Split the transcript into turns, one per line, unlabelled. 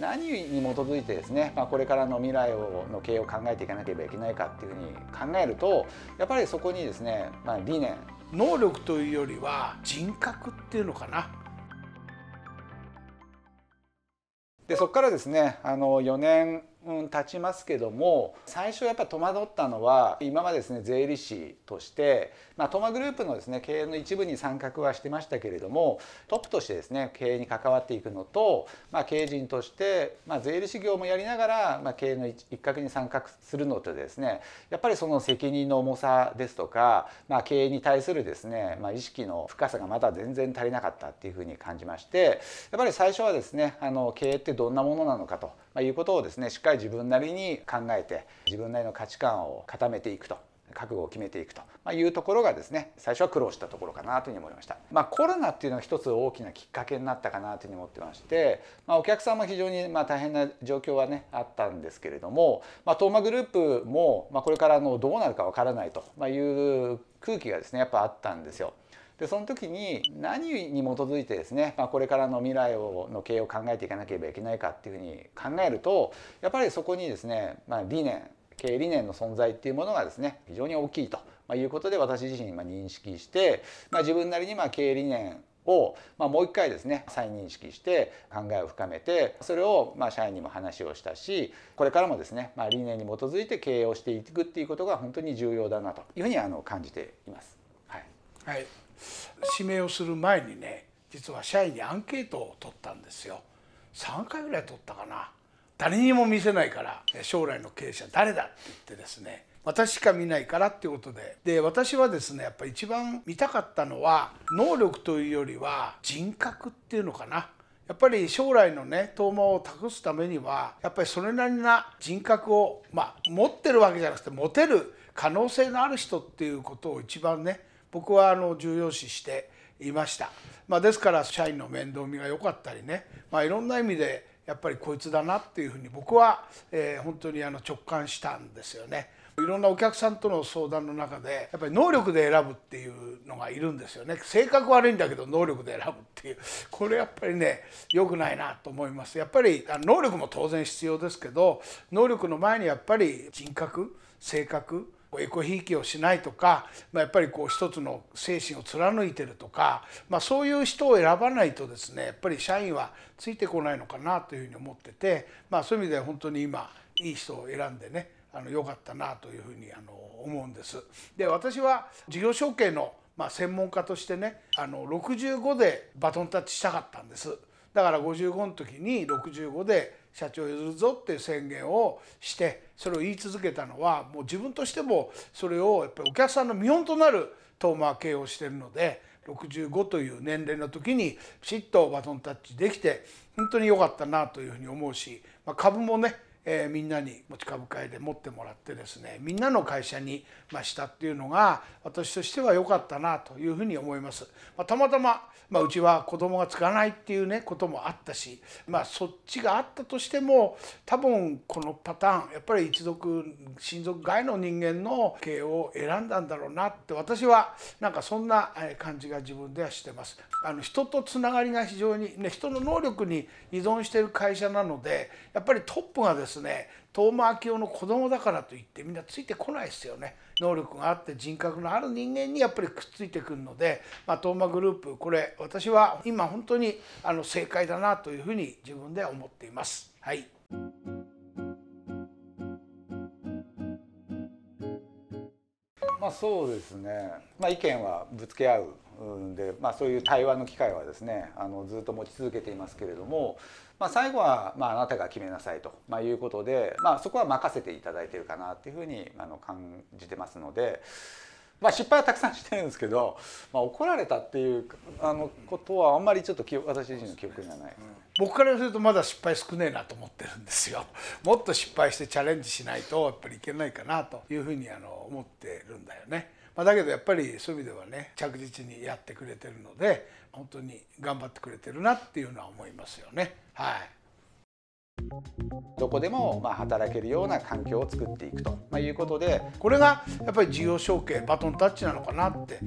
何に基づいてですね、まあ、これからの未来をの経営を考えていかなければいけないかっていうふうに考えるとやっぱりそこにですね、まあ、理念能
力というよりは人格っていうのかな
でそこからですねあの4年経ちますけども最初やっぱ戸惑ったのは今までですね税理士として、まあ、トマグループのですね経営の一部に参画はしてましたけれどもトップとしてですね経営に関わっていくのと、まあ、経営陣として、まあ、税理士業もやりながら、まあ、経営の一角に参画するのとですねやっぱりその責任の重さですとか、まあ、経営に対するですね、まあ、意識の深さがまだ全然足りなかったっていうふうに感じましてやっぱり最初はですねあの経営ってどんなものなのかと。まあ、いうことをですねしっかり自分なりに考えて自分なりの価値観を固めていくと覚悟を決めていくというところがですね最初は苦労したところかなというふうに思いました、まあ、コロナっていうのが一つ大きなきっかけになったかなというふうに思ってまして、まあ、お客さんも非常にまあ大変な状況はねあったんですけれども、まあ、トーマグループもまあこれからのどうなるかわからないという空気がですねやっぱあったんですよ。でその時に何に基づいてですね、まあ、これからの未来をの経営を考えていかなければいけないかっていうふうに考えるとやっぱりそこにですね、まあ、理念経営理念の存在っていうものがですね非常に大きいということで私自身認識して、まあ、自分なりにま経営理念を、まあ、もう一回ですね再認識して考えを深めてそれをまあ社員にも話をしたしこれからもですね、まあ、理念に基づいて経営をしていくっていうことが本当に重要だなというふうにあの感じています。はい、
はい指名をする前にね実は社員にアンケートを取ったんですよ3回ぐらい取ったかな誰にも見せないから将来の経営者誰だって言ってですね私しか見ないからっていうことでで私はですねやっぱり一番見たかったのは能力というよりは人格っていうのかなやっぱり将来のね遠間を託すためにはやっぱりそれなりな人格を、まあ、持ってるわけじゃなくて持てる可能性のある人っていうことを一番ね僕はあの重要視していました、まあ、ですから社員の面倒見が良かったりね、まあ、いろんな意味でやっぱりこいつだなっていうふうに僕は、え本当にあの直感したんですよね。いろんなお客さんとの相談の中でやっぱり能力で選ぶっていうのがいるんですよね性格悪いんだけど能力で選ぶっていうこれやっぱりね良くないなと思いますやっぱり能力も当然必要ですけど能力の前にやっぱり人格性格エコひいきをしないとか、まあ、やっぱりこう一つの精神を貫いてるとか、まあ、そういう人を選ばないとですねやっぱり社員はついてこないのかなというふうに思ってて、まあ、そういう意味では本当に今いい人を選んでねあの良かったなというふうにあの思うんです。で私は事業承継のまあ、専門家としてねあの65でバトンタッチしたかったんですだから55の時に65で社長譲るぞっていう宣言をしてそれを言い続けたのはもう自分としてもそれをやっぱりお客さんの見本となる遠回系をしてるので65という年齢の時にピシッとバトンタッチできて本当に良かったなというふうに思うし、まあ、株もねえー、みんなに持ち株会で持ってもらってですねみんなの会社に、ましたっていうのが私としては良かったなというふうに思います。まあ、たまたま、まあ、うちは子供がつかないっていうねこともあったし、まあ、そっちがあったとしても多分このパターンやっぱり一族親族外の人間の経営を選んだんだろうなって私はなんかそんな感じが自分ではしてます。あの人とつながりが非常に、ね、人の能力に依存している会社なのでやっぱりトップがですねですね遠間明夫の子供だからといってみんなついてこないですよね能力があって人格のある人間にやっぱりくっついてくるので、まあ、ー間グループこれ私は今本当にあの正解だなというふうに自分では思っています。はい
まあ、そうですね、まあ、意見はぶつけ合うんで、まあ、そういう対話の機会はですねあのずっと持ち続けていますけれども、まあ、最後は、まあ、あなたが決めなさいと、まあ、いうことで、まあ、そこは任せていただいてるかなっていうふうにあの感じてますので。まあ、失敗はたくさんしてるんですけど、まあ、怒られたっていうあのことはあんまりちょっと私自身の記憶にはない、ね、
僕からするとまだ失敗少ねえなと思ってるんですよ もっと失敗してチャレンジしないとやっぱりいけないかなというふうにあの思ってるんだよね、まあ、だけどやっぱりそういう意味ではね着実にやってくれてるので本当に頑張ってくれてるなっていうのは思いますよねはい。どこでもま働けるような環境を作っていくと、まいうことでこれがやっぱり事業承継バトンタッチなのかなって。